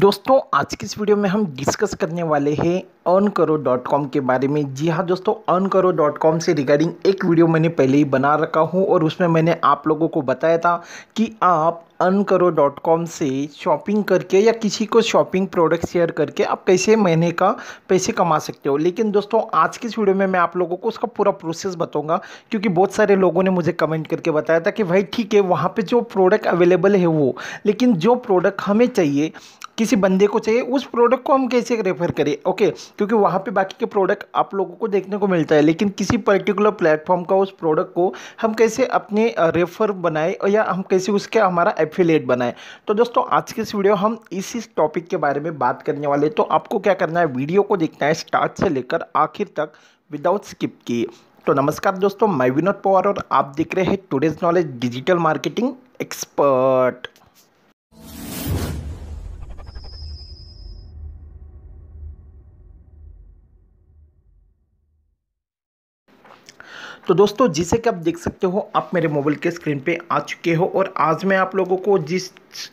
दोस्तों आज की इस वीडियो में हम डिस्कस करने वाले हैं अर्न करो डॉट कॉम के बारे में जी हाँ दोस्तों अर्न करो डॉट कॉम से रिगार्डिंग एक वीडियो मैंने पहले ही बना रखा हूँ और उसमें मैंने आप लोगों को बताया था कि आप अर्न करो डॉट कॉम से शॉपिंग करके या किसी को शॉपिंग प्रोडक्ट शेयर करके आप कैसे महीने का पैसे कमा सकते हो लेकिन दोस्तों आज की इस वीडियो में मैं आप लोगों को उसका पूरा प्रोसेस बताऊँगा क्योंकि बहुत सारे लोगों ने मुझे कमेंट करके बताया था कि भाई ठीक है वहाँ पर जो प्रोडक्ट अवेलेबल है वो लेकिन जो प्रोडक्ट हमें चाहिए किसी बंदे को चाहिए उस प्रोडक्ट को हम कैसे रेफर करें ओके क्योंकि वहाँ पे बाकी के प्रोडक्ट आप लोगों को देखने को मिलता है लेकिन किसी पर्टिकुलर प्लेटफॉर्म का उस प्रोडक्ट को हम कैसे अपने रेफर बनाए या हम कैसे उसके हमारा एफिलेट बनाए तो दोस्तों आज के इस वीडियो हम इसी टॉपिक के बारे में बात करने वाले तो आपको क्या करना है वीडियो को देखना है स्टार्ट से लेकर आखिर तक विदाउट स्किप किए तो नमस्कार दोस्तों मैं विनोद पवार और आप देख रहे हैं today's knowledge digital marketing expert तो दोस्तों जिसे कि आप देख सकते हो आप मेरे मोबाइल के स्क्रीन पे आ चुके हो और आज मैं आप लोगों को जिस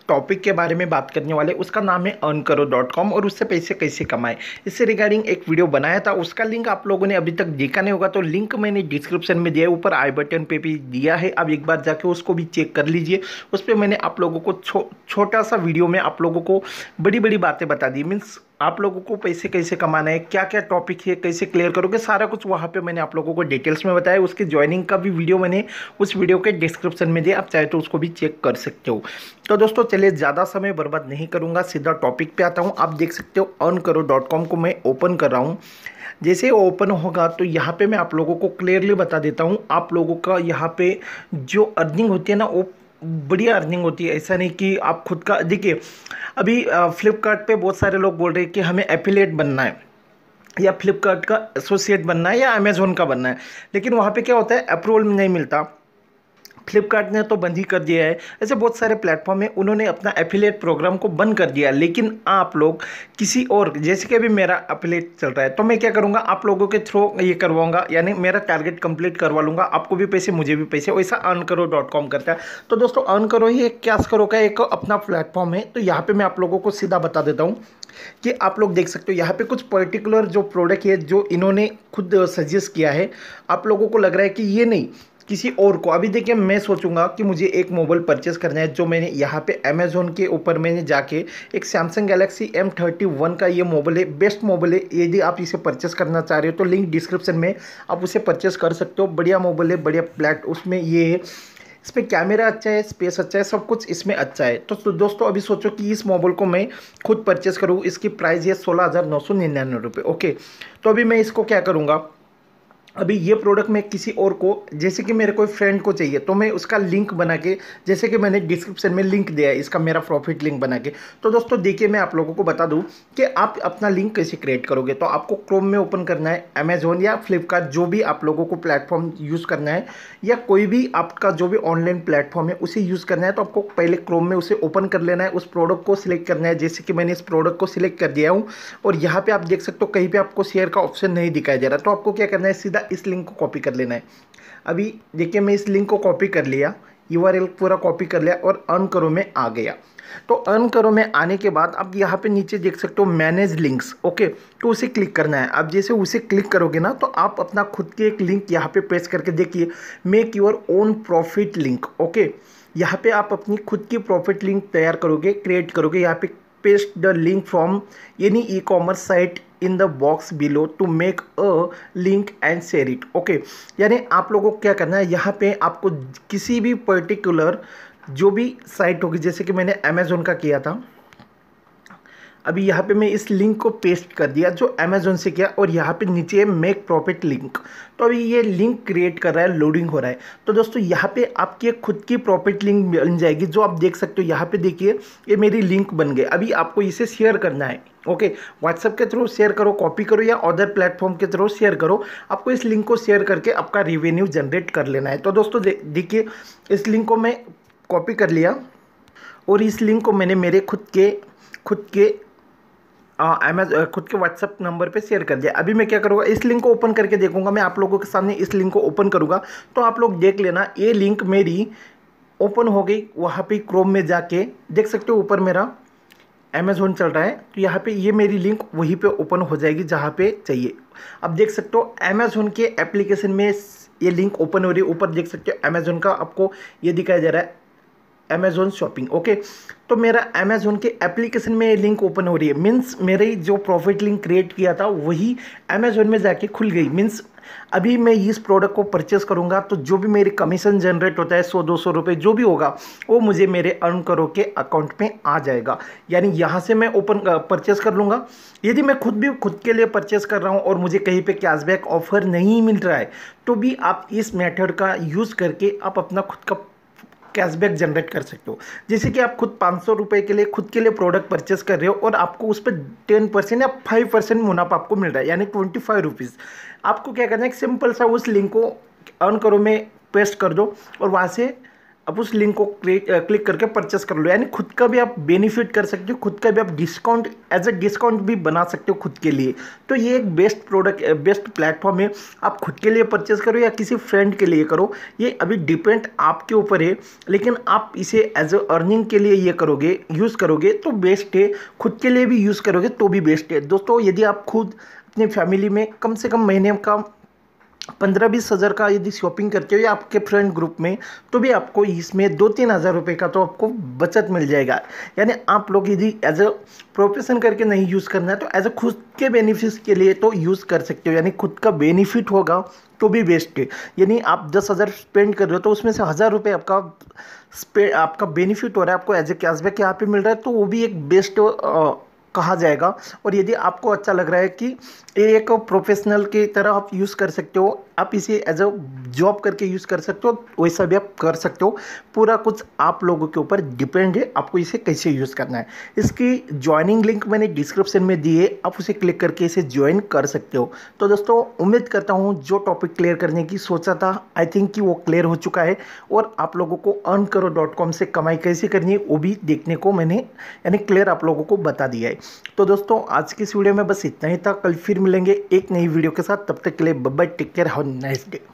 टॉपिक के बारे में बात करने वाले उसका नाम है अर्न करो डॉट कॉम और उससे पैसे कैसे कमाए इससे रिगार्डिंग एक वीडियो बनाया था उसका लिंक आप लोगों ने अभी तक देखा नहीं होगा तो लिंक मैंने डिस्क्रिप्शन में दिया है ऊपर आई बटन पे भी दिया है अब एक बार जाके उसको भी चेक कर लीजिए उस पर मैंने आप लोगों को छो, छोटा सा वीडियो में आप लोगों को बड़ी बड़ी बातें बता दी मीन्स आप लोगों को पैसे कैसे कमाना है क्या क्या टॉपिक है कैसे क्लियर करोगे सारा कुछ वहाँ पे मैंने आप लोगों को डिटेल्स में बताया उसकी ज्वाइनिंग का भी वीडियो मैंने उस वीडियो के डिस्क्रिप्शन में दिया आप चाहे तो उसको भी चेक कर सकते हो तो दोस्तों चलिए ज़्यादा समय बर्बाद नहीं करूँगा सीधा टॉपिक पर आता हूँ आप देख सकते हो अर्न करो डॉट कॉम को मैं ओपन कर रहा हूँ जैसे ओपन होगा तो यहाँ पे मैं आप लोगों को क्लियरली बता देता हूँ आप लोगों का यहाँ पे जो अर्निंग होती है ना वो बढ़िया अर्निंग होती है ऐसा नहीं कि आप खुद का देखिए अभी फ्लिपकार्ट पे बहुत सारे लोग बोल रहे हैं कि हमें एफिलेट बनना है या फ्लिपकार्ट का एसोसिएट बनना है या अमेज़ोन का बनना है लेकिन वहाँ पे क्या होता है अप्रूवल नहीं मिलता फ्लिपकार्ट ने तो बंद ही कर दिया है ऐसे बहुत सारे प्लेटफॉर्म है उन्होंने अपना एफिलेट प्रोग्राम को बंद कर दिया लेकिन आप लोग किसी और जैसे कि अभी मेरा एफिलेट चल रहा है तो मैं क्या करूँगा आप लोगों के थ्रू ये करवाऊँगा यानी मेरा टारगेट कंप्लीट करवा लूँगा आपको भी पैसे मुझे भी पैसे वैसा अर्न करो डॉट कॉम करता है तो दोस्तों अर्न करो ही एक क्या करो का एक अपना प्लेटफॉर्म है तो यहाँ पर मैं आप लोगों को सीधा बता देता हूँ कि आप लोग देख सकते हो यहाँ पे कुछ पर्टिकुलर जो प्रोडक्ट है जो इन्होंने खुद सजेस्ट किया है आप लोगों को लग रहा है कि ये नहीं किसी और को अभी देखिए मैं सोचूंगा कि मुझे एक मोबाइल परचेस करना है जो मैंने यहाँ पे अमेजोन के ऊपर मैंने जाके एक Samsung Galaxy M thirty one का ये मोबाइल है बेस्ट मोबाइल है यदि आप इसे परचेस करना चाह रहे हो तो लिंक डिस्क्रिप्शन में आप उसे परचेस कर सकते हो बढ़िया मोबाइल है बढ़िया प्लेट उसमें ये है इस पर कैमरा अच्छा है स्पेस अच्छा है सब कुछ इसमें अच्छा है तो, तो दोस्तों अभी सोचो कि इस मोबाइल को मैं खुद परचेस करूँ इसकी प्राइस है सोलह हज़ार नौ सौ निन्यानवे रुपये ओके तो अभी मैं इसको क्या करूँगा अभी ये प्रोडक्ट मैं किसी और को जैसे कि मेरे कोई फ्रेंड को चाहिए तो मैं उसका लिंक बना के जैसे कि मैंने डिस्क्रिप्शन में लिंक दिया है इसका मेरा प्रॉफिट लिंक बना के तो दोस्तों देखिए मैं आप लोगों को बता दूं कि आप अपना लिंक कैसे क्रिएट करोगे तो आपको क्रोम में ओपन करना है अमेजोन या फ्लिपकार्ट जो भी आप लोगों को प्लेटफॉर्म यूज़ करना है या कोई भी आपका जो भी ऑनलाइन प्लेटफॉर्म है उसे यूज़ करना है तो आपको पहले क्रोम में उसे ओपन कर लेना है उस प्रोडक्ट को सिलेक्ट करना है जैसे कि मैंने इस प्रोडक्ट को सिलेक्ट कर दिया हूँ और यहाँ पर आप देख सकते हो कहीं पर आपको शेयर का ऑप्शन नहीं दिखाई दे रहा तो आपको क्या करना है सीधा इस लिंक को कॉपी कर लेना है अभी देखिए मैं इस लिंक को कॉपी कर लिया यू पूरा कॉपी कर लिया और अर्न करो में आ गया तो अर्न करो में आने के बाद आप यहाँ पे नीचे देख सकते हो मैनेज लिंक्स ओके तो उसे क्लिक करना है आप जैसे उसे क्लिक करोगे ना तो आप अपना खुद के एक लिंक यहाँ पे पेस्ट करके देखिए make your own profit link okay यहाँ पे आप अपनी खुद की प्रॉफिट लिंक तैयार करोगे क्रिएट करोगे यहाँ पे paste the link from any e commerce site in the box below to make a link and share it okay यानी आप लोगों को क्या करना है यहाँ पे आपको किसी भी पर्टिकुलर जो भी साइट होगी जैसे कि मैंने अमेजोन का किया था अभी यहाँ पे मैं इस लिंक को पेस्ट कर दिया जो अमेजोन से किया और यहाँ पे नीचे है मेक प्रॉफिट लिंक तो अभी ये लिंक क्रिएट कर रहा है लोडिंग हो रहा है तो दोस्तों यहाँ पे आपकी खुद की प्रॉफिट लिंक बन जाएगी जो आप देख सकते हो यहाँ पे देखिए ये मेरी लिंक बन गई अभी आपको इसे शेयर करना है ओके व्हाट्सएप के थ्रू शेयर करो कॉपी करो या अदर प्लेटफॉर्म के थ्रू शेयर करो आपको इस लिंक को शेयर करके आपका रिवेन्यू जनरेट कर लेना है तो दोस्तों देखिए इस लिंक को मैं कॉपी कर लिया और इस लिंक को मैंने मेरे खुद के खुद के हाँ, अमेजोन खुद के व्हाट्सअप नंबर पे शेयर कर दिया अभी मैं क्या करूँगा इस लिंक को ओपन करके देखूंगा मैं आप लोगों के सामने इस लिंक को ओपन करूँगा तो आप लोग देख लेना ये लिंक मेरी ओपन हो गई वहाँ पे क्रोम में जाके देख सकते हो ऊपर मेरा अमेजोन चल रहा है तो यहाँ पे ये मेरी लिंक वहीं पे ओपन हो जाएगी जहाँ पे चाहिए अब देख सकते हो अमेजोन के एप्लीकेशन में ये लिंक ओपन हो रही है ऊपर देख सकते हो अमेजोन का आपको ये दिखाया जा रहा है अमेजोन शॉपिंग ओके तो मेरा अमेजोन के एप्लीकेशन में लिंक ओपन हो रही है मीन्स मेरे जो प्रॉफिट लिंक क्रिएट किया था वही अमेजोन में जाके खुल गई मीन्स अभी मैं इस प्रोडक्ट को परचेस करूँगा तो जो भी मेरी कमीशन जनरेट होता है सौ दो सौ रुपये जो भी होगा वो मुझे मेरे अर्न करो के अकाउंट में आ जाएगा यानी यहाँ से मैं ओपन परचेस कर लूँगा यदि मैं खुद भी खुद के लिए परचेस कर रहा हूँ और मुझे कहीं पे कैशबैक ऑफर नहीं मिल रहा है तो भी आप इस मेथड का यूज़ करके आप अपना खुद का कैशबैक जनरेट कर सकते हो जैसे कि आप खुद पाँच सौ रुपये के लिए खुद के लिए प्रोडक्ट परचेस कर रहे हो और आपको उस पर टेन परसेंट या फाइव परसेंट मुनाफा आपको मिल रहा है यानी ट्वेंटी फाइव रुपीज़ आपको क्या करना है सिंपल सा उस लिंक को अर्न करो में पेस्ट कर दो और वहाँ से आप उस लिंक को क्लिक करके परचेस कर लो यानी खुद का भी आप बेनिफिट कर सकते हो खुद का भी आप डिस्काउंट एज अ डिस्काउंट भी बना सकते हो खुद के लिए तो ये एक बेस्ट प्रोडक्ट बेस्ट प्लेटफॉर्म है आप खुद के लिए परचेस करो या किसी फ्रेंड के लिए करो ये अभी डिपेंड आपके ऊपर है लेकिन आप इसे एज अ अर्निंग के लिए ये करोगे यूज़ करोगे तो बेस्ट है खुद के लिए भी यूज़ करोगे तो भी बेस्ट है दोस्तों यदि आप खुद अपनी फैमिली में कम से कम महीने का पंद्रह बीस हज़ार का यदि शॉपिंग करते हो या आपके फ्रेंड ग्रुप में तो भी आपको इसमें दो तीन हज़ार रुपये का तो आपको बचत मिल जाएगा यानी आप लोग यदि एज अ प्रोफेशन करके नहीं यूज़ करना है तो एज अ खुद के बेनिफिट्स के लिए तो यूज़ कर सकते हो यानी खुद का बेनिफिट होगा तो भी बेस्ट है यानी आप दस हज़ार स्पेंड कर रहे हो तो उसमें से हज़ार रुपये आपका स्पे आपका बेनिफिट हो रहा है आपको एज ए कैशबैक यहाँ पे मिल रहा है तो वो भी एक बेस्ट कहा जाएगा और यदि आपको अच्छा लग रहा है कि एक प्रोफेशनल की तरह आप यूज़ कर सकते हो आप इसे एज अ जॉब करके यूज़ कर सकते हो वैसा भी आप कर सकते हो पूरा कुछ आप लोगों के ऊपर डिपेंड है आपको इसे कैसे यूज़ करना है इसकी ज्वाइनिंग लिंक मैंने डिस्क्रिप्शन में दी है आप उसे क्लिक करके इसे ज्वाइन कर सकते हो तो दोस्तों उम्मीद करता हूँ जो टॉपिक क्लियर करने की सोचा था आई थिंक कि वो क्लियर हो चुका है और आप लोगों को अर्न करो डॉट कॉम से कमाई कैसे करनी है वो भी देखने को मैंने यानी क्लियर आप लोगों को बता दिया है तो दोस्तों आज की इस वीडियो में बस इतना ही था कल फिर मिलेंगे एक नई वीडियो के साथ तब तक के लिए Babba take care nice day